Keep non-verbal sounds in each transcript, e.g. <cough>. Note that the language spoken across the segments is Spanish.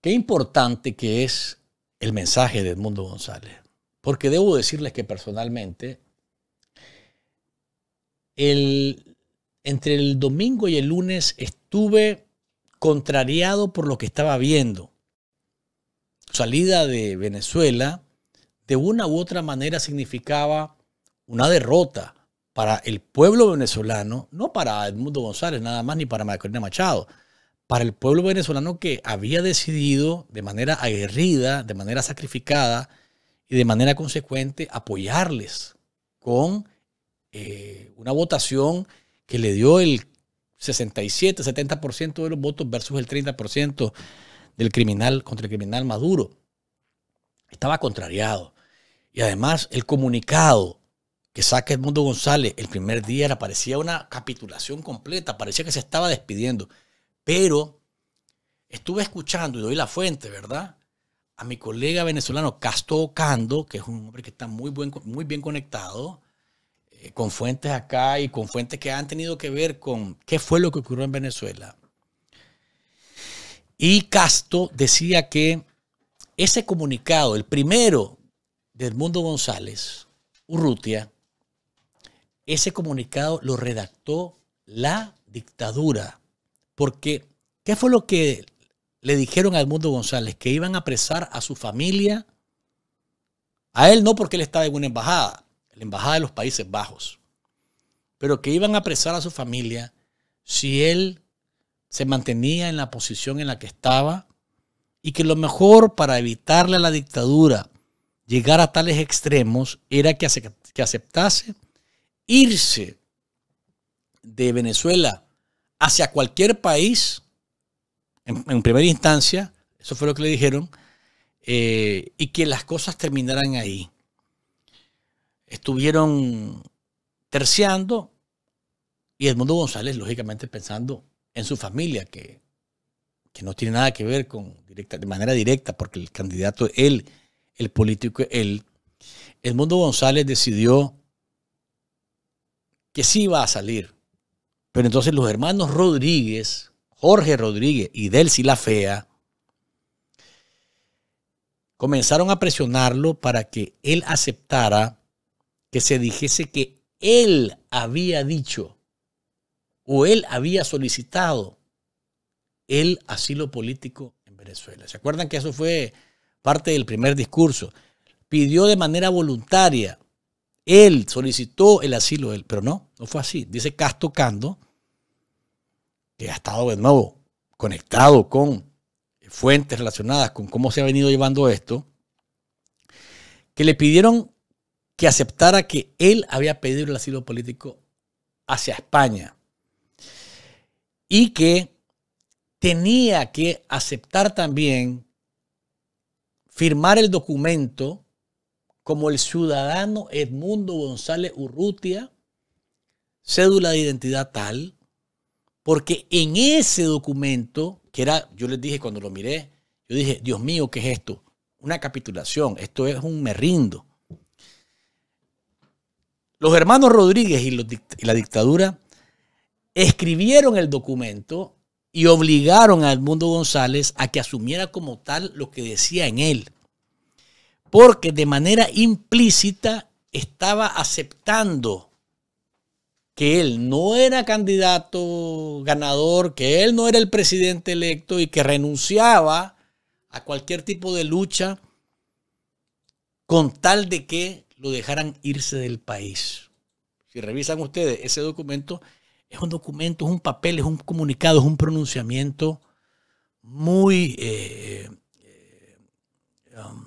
Qué importante que es el mensaje de Edmundo González, porque debo decirles que personalmente, el, entre el domingo y el lunes estuve contrariado por lo que estaba viendo. Salida de Venezuela, de una u otra manera, significaba una derrota para el pueblo venezolano, no para Edmundo González nada más, ni para Macarena Machado, para el pueblo venezolano que había decidido de manera aguerrida, de manera sacrificada y de manera consecuente apoyarles con eh, una votación que le dio el 67, 70% de los votos versus el 30% del criminal contra el criminal Maduro. Estaba contrariado. Y además el comunicado que saca Edmundo González el primer día era, parecía una capitulación completa, parecía que se estaba despidiendo. Pero estuve escuchando, y doy la fuente, ¿verdad? A mi colega venezolano Casto Cando, que es un hombre que está muy, buen, muy bien conectado, eh, con fuentes acá y con fuentes que han tenido que ver con qué fue lo que ocurrió en Venezuela. Y Casto decía que ese comunicado, el primero de Mundo González Urrutia, ese comunicado lo redactó la dictadura porque, ¿qué fue lo que le dijeron a Edmundo González? Que iban a apresar a su familia. A él no porque él estaba en una embajada, la embajada de los Países Bajos. Pero que iban a apresar a su familia si él se mantenía en la posición en la que estaba y que lo mejor para evitarle a la dictadura llegar a tales extremos era que, aceptase irse de Venezuela hacia cualquier país, en, primera instancia, eso fue lo que le dijeron, eh, y que las cosas terminaran ahí. Estuvieron terciando y Edmundo González, lógicamente, pensando en su familia, que, que no tiene nada que ver con directa, de manera directa, porque el candidato, él, el político, él, Edmundo González decidió que sí iba a salir pero entonces los hermanos Rodríguez, Jorge Rodríguez y Delcy La Fea, comenzaron a presionarlo para que él aceptara que se dijese que él había dicho o él había solicitado el asilo político en Venezuela. ¿Se acuerdan que eso fue parte del primer discurso? Pidió de manera voluntaria, él solicitó el asilo, él, pero no, no fue así. Dice Castro Cando que ha estado de nuevo conectado con fuentes relacionadas con cómo se ha venido llevando esto, que le pidieron que aceptara que él había pedido el asilo político hacia España y que tenía que aceptar también firmar el documento como el ciudadano Edmundo González Urrutia, cédula de identidad tal, porque en ese documento, que era, yo les dije cuando lo miré, yo dije, Dios mío, ¿qué es esto? Una capitulación, esto es un me rindo. Los hermanos Rodríguez y, y la dictadura escribieron el documento y obligaron a Edmundo González a que asumiera como tal lo que decía en él. Porque de manera implícita estaba aceptando que él no era candidato ganador, que él no era el presidente electo y que renunciaba a cualquier tipo de lucha con tal de que lo dejaran irse del país. Si revisan ustedes ese documento, es un documento, es un papel, es un comunicado, es un pronunciamiento muy, eh, eh, um,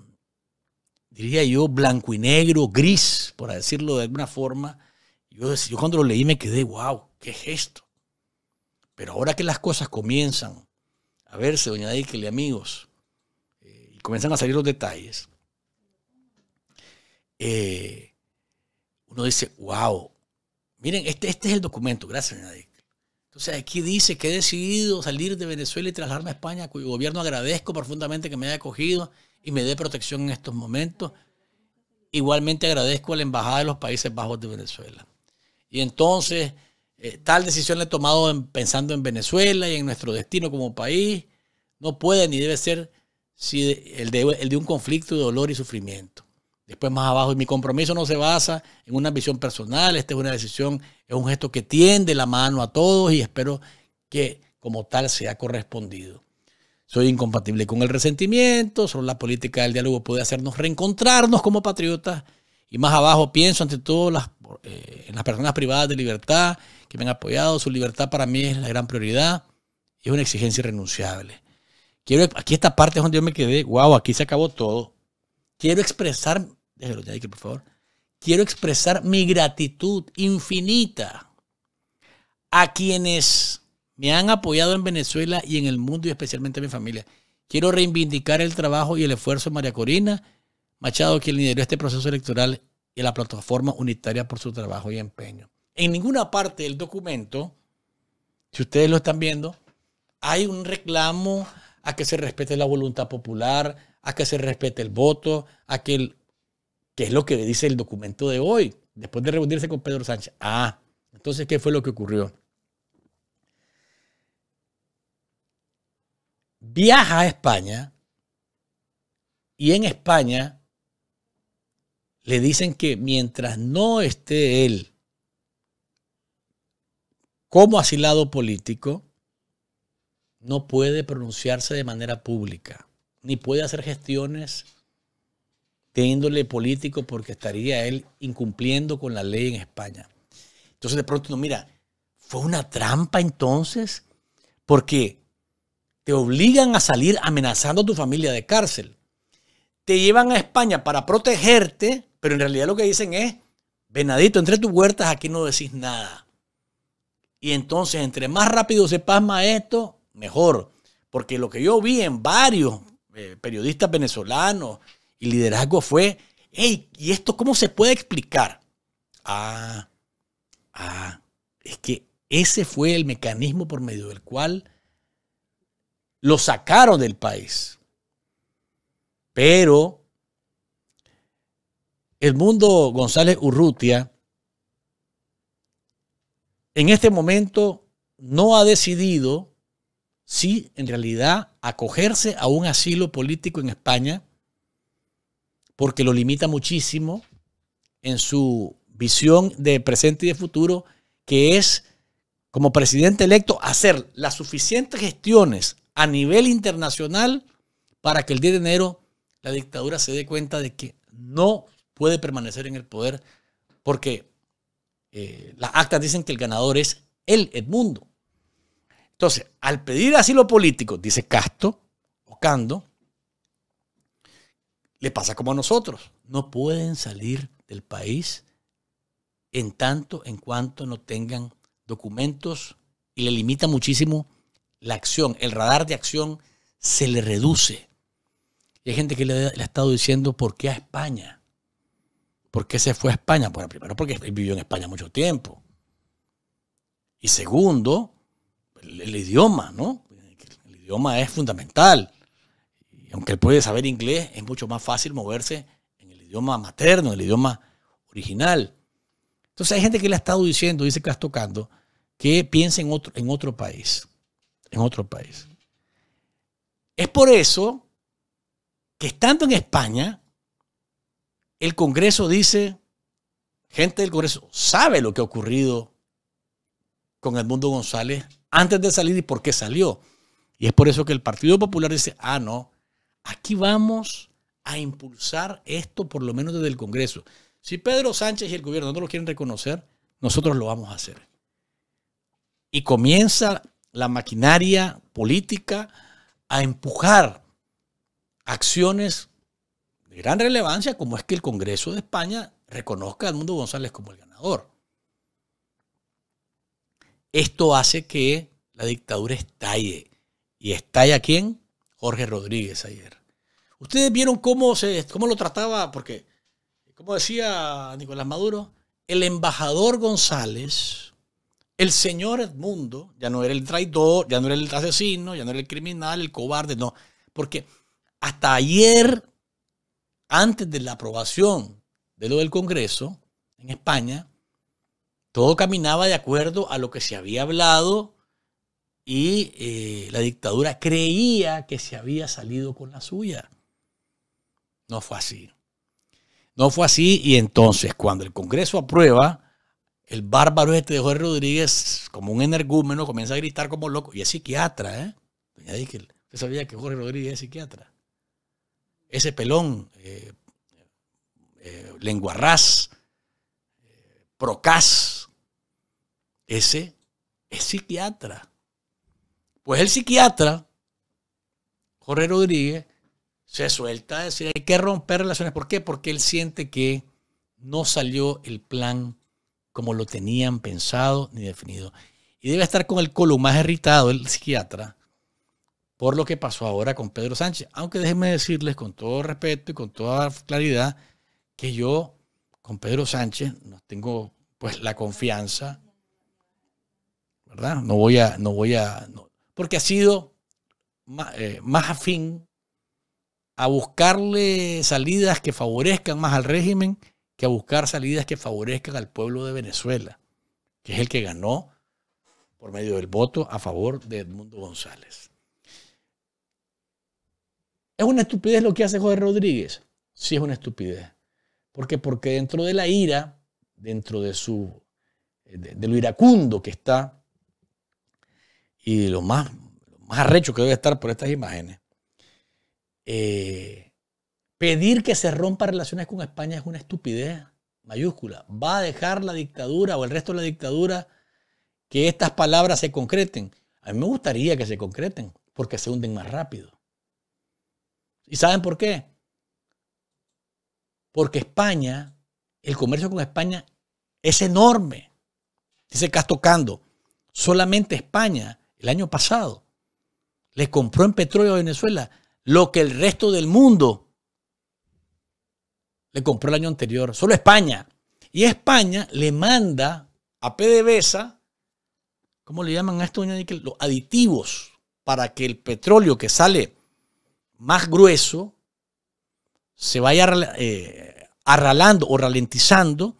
diría yo, blanco y negro, gris, por decirlo de alguna forma, yo, cuando lo leí me quedé, wow, ¿qué gesto. Pero ahora que las cosas comienzan a verse, doña y amigos, eh, y comienzan a salir los detalles, eh, uno dice, wow, miren, este, este, es el documento, gracias, doña Entonces aquí dice que he decidido salir de Venezuela y trasladarme a España, cuyo gobierno agradezco profundamente que me haya acogido y me dé protección en estos momentos. Igualmente agradezco a la Embajada de los Países Bajos de Venezuela. Y entonces, eh, tal decisión la he tomado pensando en Venezuela y en nuestro destino como país. No puede ni debe ser si el, de, un conflicto de dolor y sufrimiento. Después más abajo, y mi compromiso no se basa en una visión personal, esta es una decisión, es un gesto que tiende la mano a todos y espero que como tal sea correspondido. Soy incompatible con el resentimiento, solo la política del diálogo puede hacernos reencontrarnos como patriotas. Y más abajo pienso ante todas las eh, en las personas privadas de libertad que me han apoyado. Su libertad para mí es la gran prioridad y es una exigencia irrenunciable. Quiero, aquí esta parte es donde yo me quedé, wow, aquí se acabó todo. Quiero expresar, por favor. Quiero expresar mi gratitud infinita a quienes me han apoyado en Venezuela y en el mundo y especialmente a mi familia. Quiero reivindicar el trabajo y el esfuerzo de María Corina Machado, quien lideró este proceso electoral y la plataforma unitaria por su trabajo y empeño. En ninguna parte del documento, si ustedes lo están viendo, hay un reclamo a que se respete la voluntad popular, a que se respete el voto, a que, que es lo que dice el documento de hoy, después de reunirse con Pedro Sánchez. Ah, entonces, ¿qué fue lo que ocurrió? Viaja a España y en España le dicen que mientras no esté él como asilado político, no puede pronunciarse de manera pública, ni puede hacer gestiones de índole político porque estaría él incumpliendo con la ley en España. Entonces de pronto, no, mira, fue una trampa entonces, porque te obligan a salir amenazando a tu familia de cárcel. Te llevan a España para protegerte pero en realidad lo que dicen es, venadito, entre tus huertas aquí no decís nada. Y entonces, entre más rápido se pasma esto, mejor. Porque lo que yo vi en varios eh, periodistas venezolanos y liderazgo fue, ¿y esto cómo se puede explicar? Ah, ah, es que ese fue el mecanismo por medio del cual lo sacaron del país. Pero el mundo González Urrutia en este momento no ha decidido si en realidad acogerse a un asilo político en España, porque lo limita muchísimo en su visión de presente y de futuro, que es como presidente electo hacer las suficientes gestiones a nivel internacional para que el 10 de enero la dictadura se dé cuenta de que no puede permanecer en el poder porque eh, las actas dicen que el ganador es él, Edmundo. Entonces, al pedir asilo político, dice Casto o Cando, le pasa como a nosotros. No pueden salir del país en tanto en cuanto no tengan documentos y le limita muchísimo la acción. El radar de acción se le reduce. Y hay gente que le, le ha estado diciendo, ¿por qué a España? ¿Por qué se fue a España? primero porque vivió en España mucho tiempo. Y segundo, el, idioma, ¿no? El idioma es fundamental. aunque él puede saber inglés, es mucho más fácil moverse en el idioma materno, en el idioma original. Entonces hay gente que le ha estado diciendo, dice que tocando, que piensa en otro, en otro país. En otro país. Es por eso que estando en España, el Congreso dice, gente del Congreso sabe lo que ha ocurrido con Edmundo González antes de salir y por qué salió. Y es por eso que el Partido Popular dice, ah, no, aquí vamos a impulsar esto por lo menos desde el Congreso. Si Pedro Sánchez y el gobierno no lo quieren reconocer, nosotros lo vamos a hacer. Y comienza la maquinaria política a empujar acciones de gran relevancia como es que el Congreso de España reconozca a Edmundo González como el ganador. Esto hace que la dictadura estalle. ¿Y estalla quién? Jorge Rodríguez ayer. Ustedes vieron cómo, se, cómo lo trataba, porque, como decía Nicolás Maduro, el embajador González, el señor Edmundo, ya no era el traidor, ya no era el asesino, ya no era el criminal, el cobarde, no. Porque hasta ayer antes de la aprobación de lo del Congreso en España, todo caminaba de acuerdo a lo que se había hablado y eh, la dictadura creía que se había salido con la suya. No fue así. No fue así y entonces cuando el Congreso aprueba, el bárbaro este de Jorge Rodríguez, como un energúmeno, comienza a gritar como loco. Y es psiquiatra, ¿eh? Usted sabía que Jorge Rodríguez es psiquiatra ese pelón, eh, eh, eh procas, ese es psiquiatra. Pues el psiquiatra, Jorge Rodríguez, se suelta a decir, hay que romper relaciones. ¿Por qué? Porque él siente que no salió el plan como lo tenían pensado ni definido. Y debe estar con el colo más irritado el psiquiatra, por lo que pasó ahora con Pedro Sánchez. Aunque déjenme decirles con todo respeto y con toda claridad que yo con Pedro Sánchez no tengo pues la confianza, ¿verdad? No voy a, no voy a, porque ha sido más, eh, más afín a buscarle salidas que favorezcan más al régimen que a buscar salidas que favorezcan al pueblo de Venezuela, que es el que ganó por medio del voto a favor de Edmundo González. Es una estupidez lo que hace José Rodríguez. Sí es una estupidez. ¿Por qué? Porque dentro de la ira, dentro de su eh, lo iracundo que está y lo más, lo más arrecho que debe estar por estas imágenes, eh, pedir que se rompa relaciones con España es una estupidez mayúscula. Va a dejar la dictadura o el resto de la dictadura que estas palabras se concreten. A mí me gustaría que se concreten porque se hunden más rápido. ¿Y saben por qué? Porque España, el comercio con España es enorme. Dice tocando. solamente España el año pasado le compró en petróleo a Venezuela lo que el resto del mundo le compró el año anterior, solo España. Y España le manda a PDVSA, ¿cómo le llaman a esto, Los aditivos para que el petróleo que sale más grueso se vaya eh, arralando o ralentizando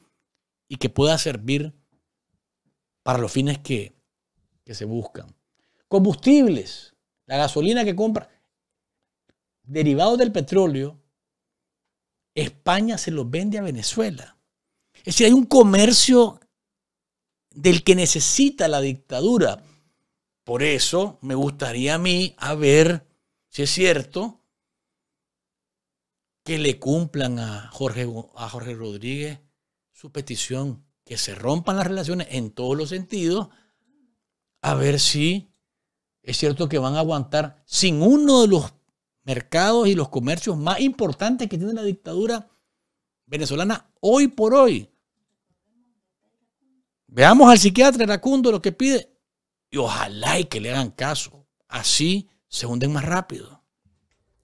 y que pueda servir para los fines que, que se buscan. Combustibles, la gasolina que compra, derivados del petróleo, España se los vende a Venezuela. Es decir, hay un comercio del que necesita la dictadura. Por eso me gustaría a mí haber si es cierto, que le cumplan a Jorge, a Jorge Rodríguez su petición, que se rompan las relaciones en todos los sentidos, a ver si es cierto que van a aguantar sin uno de los mercados y los comercios más importantes que tiene la dictadura venezolana hoy por hoy. Veamos al psiquiatra Racundo lo que pide y ojalá y que le hagan caso. Así se hunden más rápido.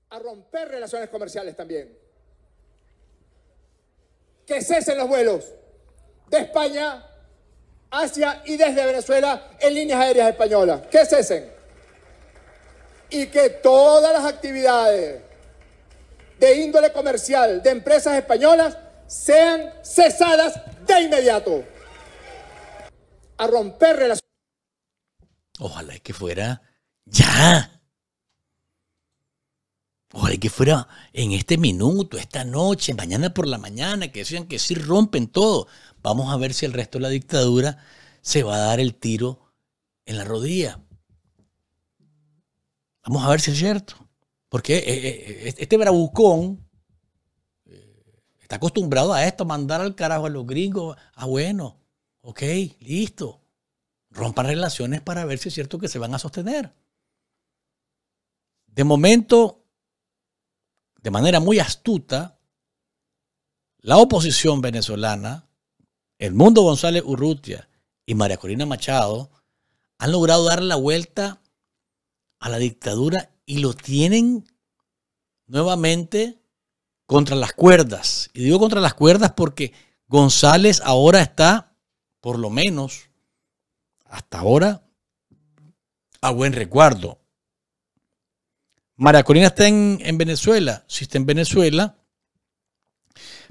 A romper relaciones comerciales también. Que cesen los vuelos de España hacia y desde Venezuela en líneas aéreas españolas. Que cesen. Y que todas las actividades de índole comercial de empresas españolas sean cesadas de inmediato. A romper relaciones. Ojalá que fuera ya. Ojalá que fuera en este minuto, esta noche, mañana por la mañana, que decían que sí rompen todo. Vamos a ver si el resto de la dictadura se va a dar el tiro en la rodilla. Vamos a ver si es cierto. Porque eh, eh, eh, este bravucón está acostumbrado a esto, mandar al carajo a los gringos. Ah, bueno, ok, listo. Rompan relaciones para ver si es cierto que se van a sostener. De momento, de manera muy astuta, la oposición venezolana, el mundo González Urrutia y María Corina Machado, han logrado dar la vuelta a la dictadura y lo tienen nuevamente contra las cuerdas. Y digo contra las cuerdas porque González ahora está, por lo menos, hasta ahora, a buen recuerdo. Maracorina está en, Venezuela, si está en Venezuela,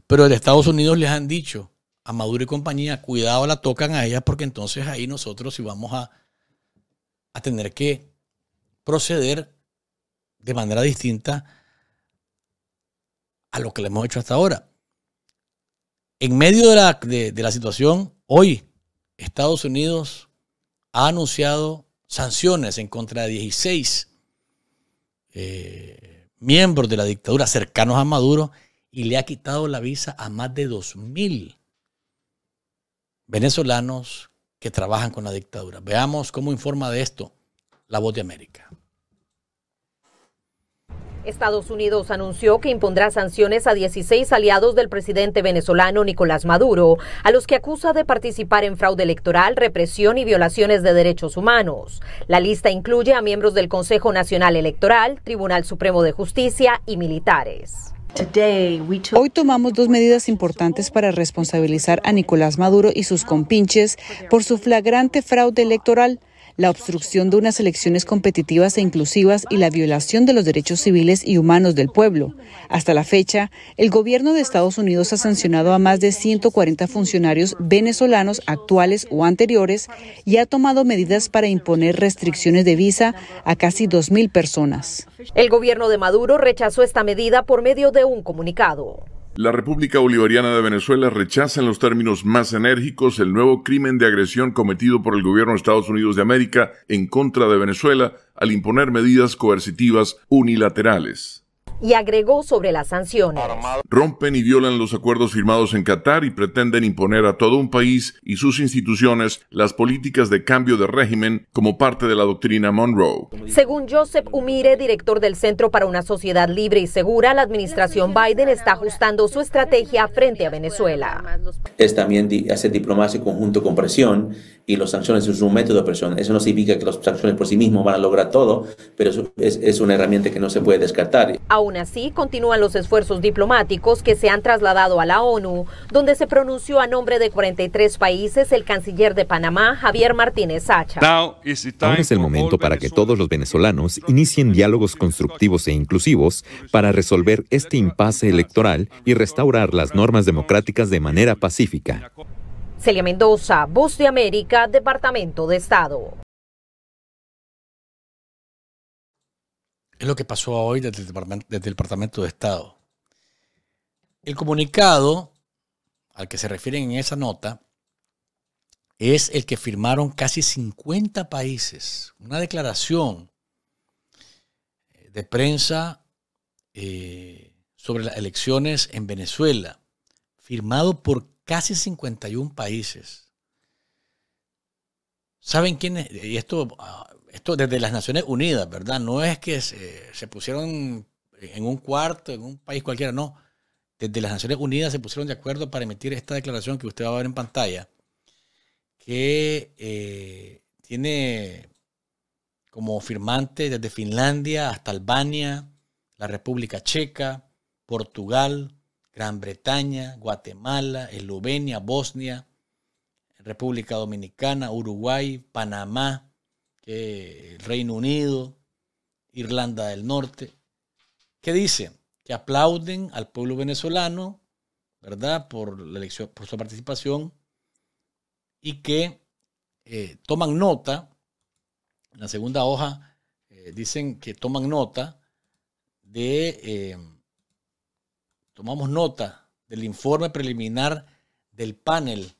pero de Estados Unidos les han dicho a Maduro y compañía, cuidado la tocan a ella porque entonces ahí nosotros sí vamos a, tener que proceder de manera distinta a lo que le hemos hecho hasta ahora. En medio de la, de la situación, hoy Estados Unidos ha anunciado sanciones en contra de 16 eh, miembros de la dictadura cercanos a Maduro y le ha quitado la visa a más de 2.000 venezolanos que trabajan con la dictadura. Veamos cómo informa de esto la voz de América. Estados Unidos anunció que impondrá sanciones a 16 aliados del presidente venezolano Nicolás Maduro, a los que acusa de participar en fraude electoral, represión y violaciones de derechos humanos. La lista incluye a miembros del Consejo Nacional Electoral, Tribunal Supremo de Justicia y militares. Hoy tomamos dos medidas importantes para responsabilizar a Nicolás Maduro y sus compinches por su flagrante fraude electoral la obstrucción de unas elecciones competitivas e inclusivas y la violación de los derechos civiles y humanos del pueblo. Hasta la fecha, el gobierno de Estados Unidos ha sancionado a más de 140 funcionarios venezolanos actuales o anteriores y ha tomado medidas para imponer restricciones de visa a casi 2.000 personas. El gobierno de Maduro rechazó esta medida por medio de un comunicado. La República Bolivariana de Venezuela rechaza en los términos más enérgicos el nuevo crimen de agresión cometido por el gobierno de Estados Unidos de América en contra de Venezuela al imponer medidas coercitivas unilaterales y agregó sobre las sanciones. Rompen y violan los acuerdos firmados en Qatar y pretenden imponer a todo un país y sus instituciones las políticas de cambio de régimen como parte de la doctrina Monroe. Según Joseph Umire, director del Centro para una Sociedad Libre y Segura, la administración Biden está ajustando su estrategia frente a Venezuela. Es también hacer diplomacia conjunto con presión y las sanciones es un método de presión. Eso no significa que las sanciones por sí mismas van a lograr todo, pero es, es una herramienta que no se puede descartar. Aún así, continúan los esfuerzos diplomáticos que se han trasladado a la ONU, donde se pronunció a nombre de 43 países el canciller de Panamá, Javier Martínez Sacha. Ahora es el momento para que todos los venezolanos inicien diálogos constructivos e inclusivos para resolver este impasse electoral y restaurar las normas democráticas de manera pacífica. Celia Mendoza, Voz de América, Departamento de Estado. Es lo que pasó hoy desde el Departamento de Estado. El comunicado al que se refieren en esa nota es el que firmaron casi 50 países, una declaración eh, de prensa eh, sobre las elecciones en Venezuela, firmado por casi 51 países. ¿Saben quiénes? Y esto ah, esto desde las Naciones Unidas, ¿verdad? No es que se, pusieron en un cuarto, en un país cualquiera, no. Desde las Naciones Unidas se pusieron de acuerdo para emitir esta declaración que usted va a ver en pantalla, que eh, tiene como firmante desde Finlandia hasta Albania, la República Checa, Portugal, Gran Bretaña, Guatemala, Eslovenia, Bosnia, República Dominicana, Uruguay, Panamá, Reino Unido, Irlanda del Norte, que dicen que aplauden al pueblo venezolano, ¿verdad?, por, la elección, por su participación y que eh, toman nota, en la segunda hoja eh, dicen que toman nota de, eh, tomamos nota del informe preliminar del panel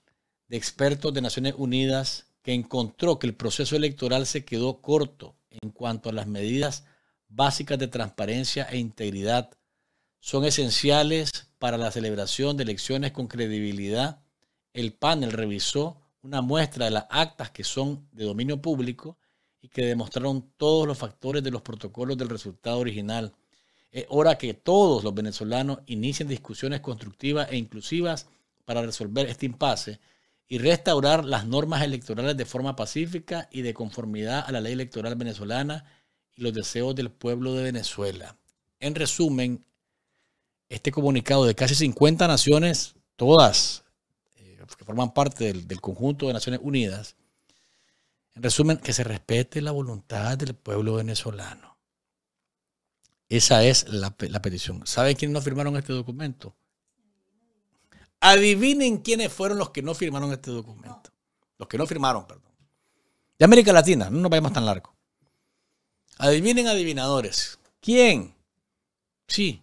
de expertos de Naciones Unidas que encontró que el proceso electoral se quedó corto en cuanto a las medidas básicas de transparencia e integridad son esenciales para la celebración de elecciones con credibilidad, el panel revisó una muestra de las actas que son de dominio público y que demostraron todos los factores de los protocolos del resultado original. Es hora que todos los venezolanos inicien discusiones constructivas e inclusivas para resolver este impasse y restaurar las normas electorales de forma pacífica y de conformidad a la ley electoral venezolana y los deseos del pueblo de Venezuela. En resumen, este comunicado de casi 50 naciones, todas eh, que forman parte del, conjunto de Naciones Unidas, en resumen, que se respete la voluntad del pueblo venezolano. Esa es la, la petición. ¿Saben quiénes no firmaron este documento? Adivinen quiénes fueron los que no firmaron este documento. Los que no firmaron, perdón. De América Latina, no nos vayamos tan largo. Adivinen adivinadores. ¿Quién? Sí.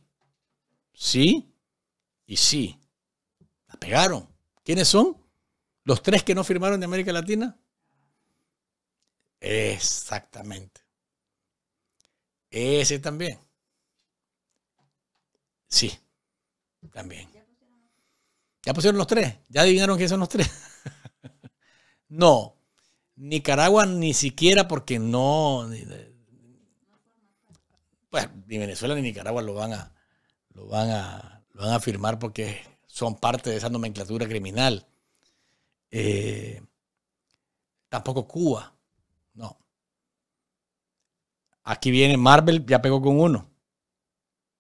Sí. Y sí. La pegaron. ¿Quiénes son? Los tres que no firmaron de América Latina. Exactamente. Ese también. Sí, también. Ya pusieron los tres, ya adivinaron que son los tres. <laughs> no, Nicaragua ni siquiera porque no... Pues ni Venezuela ni Nicaragua lo van a, lo van a, lo van a firmar porque son parte de esa nomenclatura criminal. Eh, tampoco Cuba, no. Aquí viene Marvel, ya pegó con uno.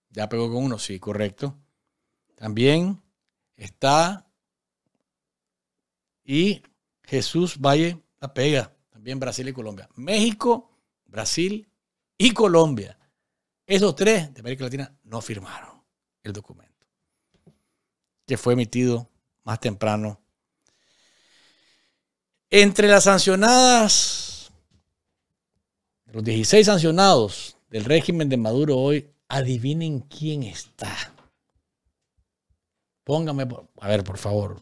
Ya pegó con uno, sí, correcto. También está. Y Jesús Valle la pega, también Brasil y Colombia. México, Brasil y Colombia. Esos tres de América Latina no firmaron el documento, que fue emitido más temprano. Entre las sancionadas, los 16 sancionados del régimen de Maduro hoy, adivinen quién está. Póngame, a ver, por favor.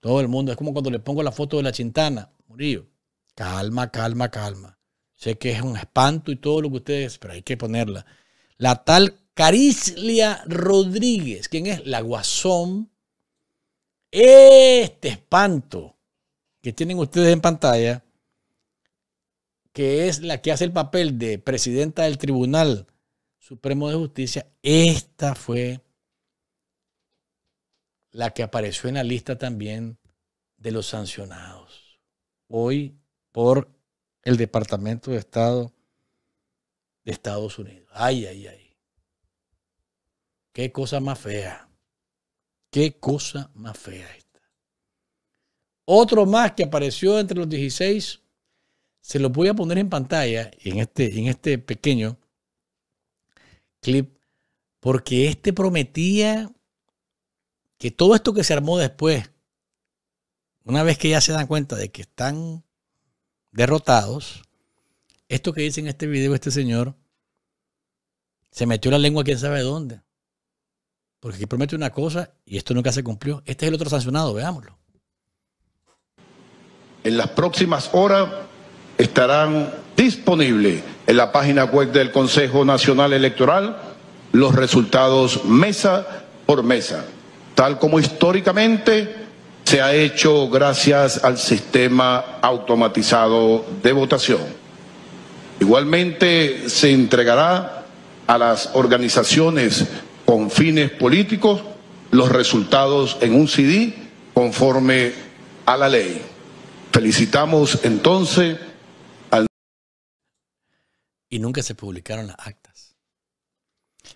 Todo el mundo, es como cuando le pongo la foto de la chintana, Murillo. Calma, calma, calma. Sé que es un espanto y todo lo que ustedes, pero hay que ponerla. La tal Carislia Rodríguez, ¿quién es la guasón. Este espanto que tienen ustedes en pantalla, que es la que hace el papel de presidenta del Tribunal Supremo de Justicia, esta fue la que apareció en la lista también de los sancionados. Hoy por el Departamento de Estado de Estados Unidos. Ay, ay, ay. Qué cosa más fea. Qué cosa más fea esta. Otro más que apareció entre los 16, se lo voy a poner en pantalla en este, en este pequeño clip, porque este prometía que todo esto que se armó después, una vez que ya se dan cuenta de que están derrotados, esto que dice en este video este señor, se metió la lengua quién sabe dónde. Porque aquí promete una cosa y esto nunca se cumplió. Este es el otro sancionado, veámoslo. En las próximas horas estarán disponibles en la página web del Consejo Nacional Electoral los resultados mesa por mesa tal como históricamente se ha hecho gracias al sistema automatizado de votación. Igualmente se entregará a las organizaciones con fines políticos los resultados en un CD conforme a la ley. Felicitamos entonces al... Y nunca se publicaron las actas.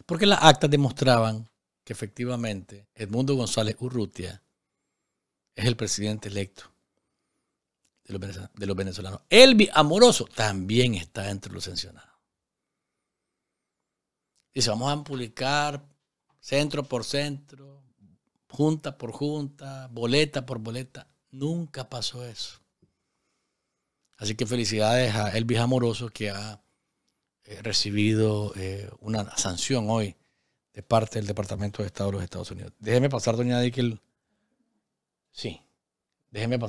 Porque las actas demostraban que efectivamente Edmundo González Urrutia es el presidente electo de los venezolanos. Elvi Amoroso también está entre los sancionados. Dice, vamos a publicar centro por centro, junta por junta, boleta por boleta. Nunca pasó eso. Así que felicidades a Elvis Amoroso que ha eh, recibido eh, una sanción hoy es parte del Departamento de Estado de los Estados Unidos. Déjeme pasar, doña Dickel. Sí, déjeme pasar.